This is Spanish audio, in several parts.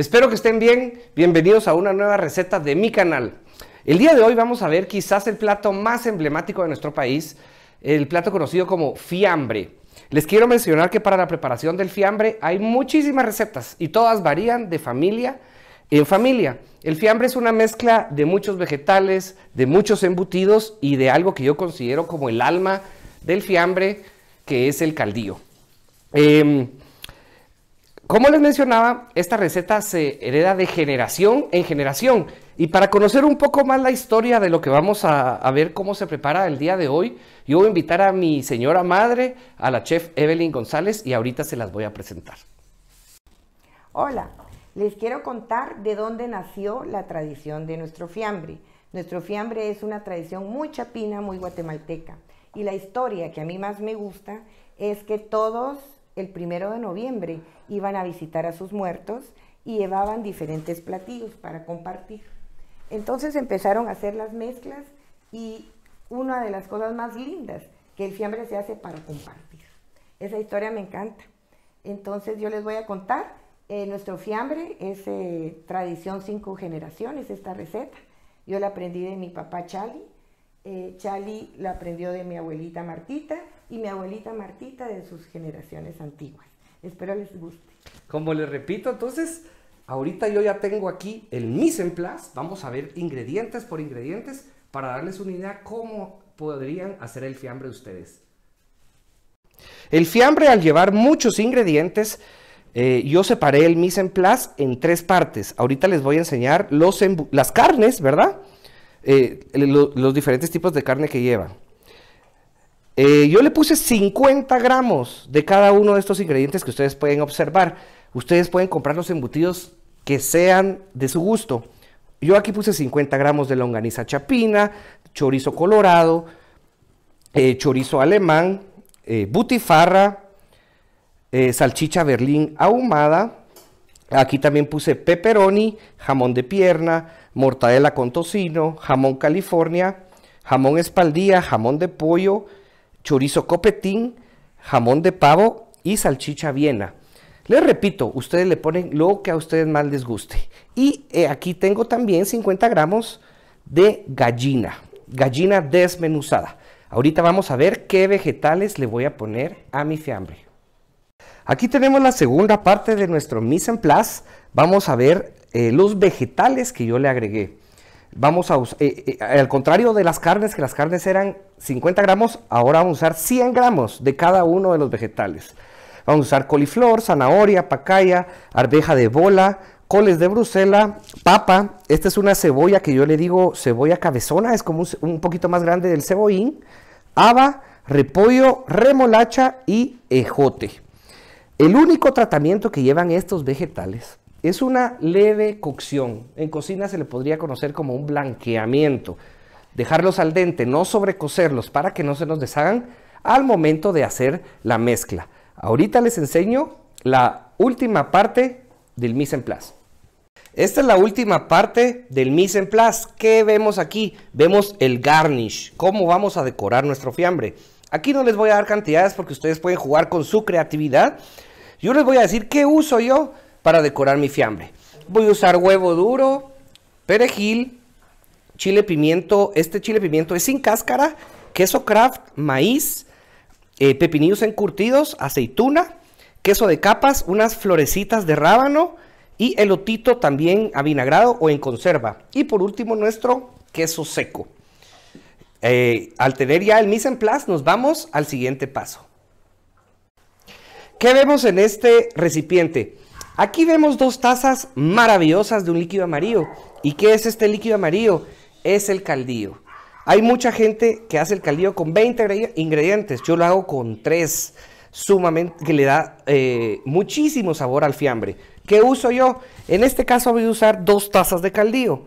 Espero que estén bien, bienvenidos a una nueva receta de mi canal. El día de hoy vamos a ver quizás el plato más emblemático de nuestro país, el plato conocido como fiambre. Les quiero mencionar que para la preparación del fiambre hay muchísimas recetas y todas varían de familia en familia. El fiambre es una mezcla de muchos vegetales, de muchos embutidos y de algo que yo considero como el alma del fiambre, que es el caldillo. Em, como les mencionaba, esta receta se hereda de generación en generación. Y para conocer un poco más la historia de lo que vamos a, ver cómo se prepara el día de hoy, yo voy a invitar a mi señora madre, a la chef Evelyn González, y ahorita se las voy a presentar. Hola, les quiero contar de dónde nació la tradición de nuestro fiambre. Nuestro fiambre es una tradición muy chapina, muy guatemalteca. Y la historia que a mí más me gusta es que todos el primero de noviembre iban a visitar a sus muertos y llevaban diferentes platillos para compartir. Entonces empezaron a hacer las mezclas y una de las cosas más lindas, que el fiambre se hace para compartir. Esa historia me encanta. Entonces yo les voy a contar, eh, nuestro fiambre es eh, tradición cinco generaciones, esta receta. Yo la aprendí de mi papá Chali, eh, Chali la aprendió de mi abuelita Martita, y mi abuelita Martita de sus generaciones antiguas. Espero les guste. Como les repito, entonces, ahorita yo ya tengo aquí el mise en place. Vamos a ver ingredientes por ingredientes para darles una idea cómo podrían hacer el fiambre ustedes. El fiambre al llevar muchos ingredientes, eh, yo separé el mise en place en tres partes. Ahorita les voy a enseñar los las carnes, ¿verdad? Eh, los diferentes tipos de carne que lleva. Eh, yo le puse 50 gramos de cada uno de estos ingredientes que ustedes pueden observar. Ustedes pueden comprar los embutidos que sean de su gusto. Yo aquí puse 50 gramos de longaniza chapina, chorizo colorado, eh, chorizo alemán, eh, butifarra, salchicha berlín ahumada. Aquí también puse pepperoni, jamón de pierna, mortadela con tocino, jamón california, jamón espaldía, jamón de pollo, chorizo copetín, jamón de pavo y salchicha viena. Les repito, ustedes le ponen lo que a ustedes más les guste. Y eh, aquí tengo también 50 gramos de gallina, gallina desmenuzada. Ahorita vamos a ver qué vegetales le voy a poner a mi fiambre. Aquí tenemos la segunda parte de nuestro mise en place. Vamos a ver eh, los vegetales que yo le agregué vamos a usar, eh, eh, al contrario de las carnes, que las carnes eran 50 gramos, ahora vamos a usar 100 gramos de cada uno de los vegetales. Vamos a usar coliflor, zanahoria, pacaya, arveja de bola, coles de Bruselas, papa. Esta es una cebolla que yo le digo cebolla cabezona, es como un, poquito más grande del cebollín, haba, repollo, remolacha y ejote. El único tratamiento que llevan estos vegetales es una leve cocción. En cocina se le podría conocer como un blanqueamiento. Dejarlos al dente, no sobrecocerlos para que no se nos deshagan al momento de hacer la mezcla. Ahorita les enseño la última parte del mise en place. Esta es la última parte del mise en place. ¿Qué vemos aquí? Vemos el garnish, cómo vamos a decorar nuestro fiambre. Aquí no les voy a dar cantidades porque ustedes pueden jugar con su creatividad. Yo les voy a decir qué uso yo para decorar mi fiambre. Voy a usar huevo duro, perejil, chile pimiento. Este chile pimiento es sin cáscara, queso craft, maíz, eh, pepinillos encurtidos, aceituna, queso de capas, unas florecitas de rábano y elotito también avinagrado o en conserva. Y por último nuestro queso seco. Eh, al tener ya el mise en place, nos vamos al siguiente paso. ¿Qué vemos en este recipiente? Aquí vemos dos tazas maravillosas de un líquido amarillo. ¿Y qué es este líquido amarillo? Es el caldillo. Hay mucha gente que hace el caldillo con 20 ingredientes. Yo lo hago con tres. Sumamente, que le da eh, muchísimo sabor al fiambre. ¿Qué uso yo? En este caso voy a usar dos tazas de caldillo.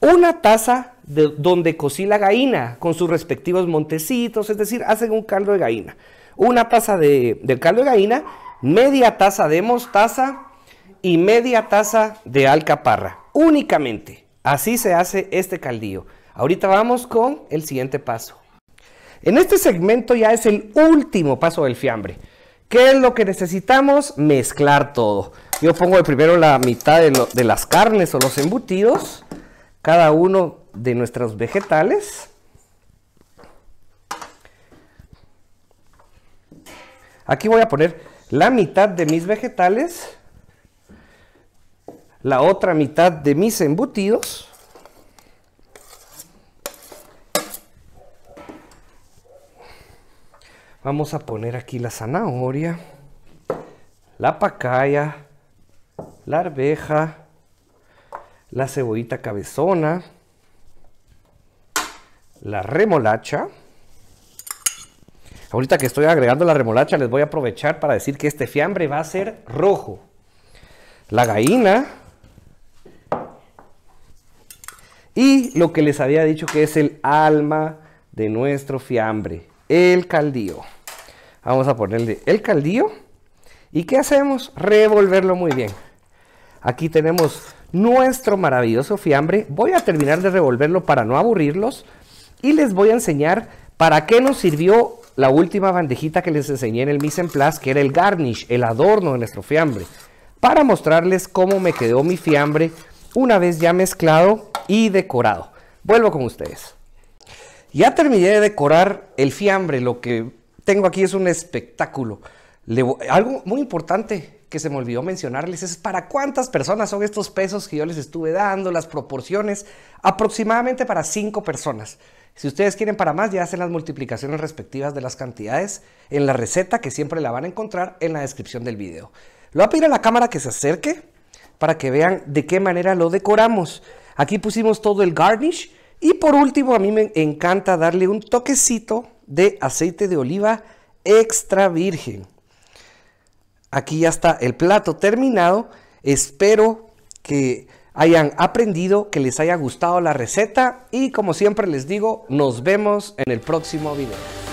Una taza de donde cocí la gallina con sus respectivos montecitos, es decir, hacen un caldo de gallina. Una taza de, del caldo de gallina, media taza de mostaza, y media taza de alcaparra. Únicamente. Así se hace este caldillo. Ahorita vamos con el siguiente paso. En este segmento ya es el último paso del fiambre. ¿Qué es lo que necesitamos? Mezclar todo. Yo pongo primero la mitad de, de las carnes o los embutidos, cada uno de nuestros vegetales. Aquí voy a poner la mitad de mis vegetales la otra mitad de mis embutidos. Vamos a poner aquí la zanahoria, la pacaya, la arveja, la cebollita cabezona, la remolacha. Ahorita que estoy agregando la remolacha les voy a aprovechar para decir que este fiambre va a ser rojo. La gallina, y lo que les había dicho que es el alma de nuestro fiambre, el caldillo. Vamos a ponerle el caldillo. ¿Y qué hacemos? Revolverlo muy bien. Aquí tenemos nuestro maravilloso fiambre. Voy a terminar de revolverlo para no aburrirlos y les voy a enseñar para qué nos sirvió la última bandejita que les enseñé en el mise en place, que era el garnish, el adorno de nuestro fiambre, para mostrarles cómo me quedó mi fiambre una vez ya mezclado y decorado. Vuelvo con ustedes. Ya terminé de decorar el fiambre. Lo que tengo aquí es un espectáculo. algo muy importante que se me olvidó mencionarles es para cuántas personas son estos pesos que yo les estuve dando, las proporciones, aproximadamente para 5 personas. Si ustedes quieren para más, ya hacen las multiplicaciones respectivas de las cantidades en la receta que siempre la van a encontrar en la descripción del video. Lo voy a pedir a la cámara que se acerque para que vean de qué manera lo decoramos. Aquí pusimos todo el garnish. Y por último, a mí me encanta darle un toquecito de aceite de oliva extra virgen. Aquí ya está el plato terminado. Espero que hayan aprendido, que les haya gustado la receta y como siempre les digo, nos vemos en el próximo video.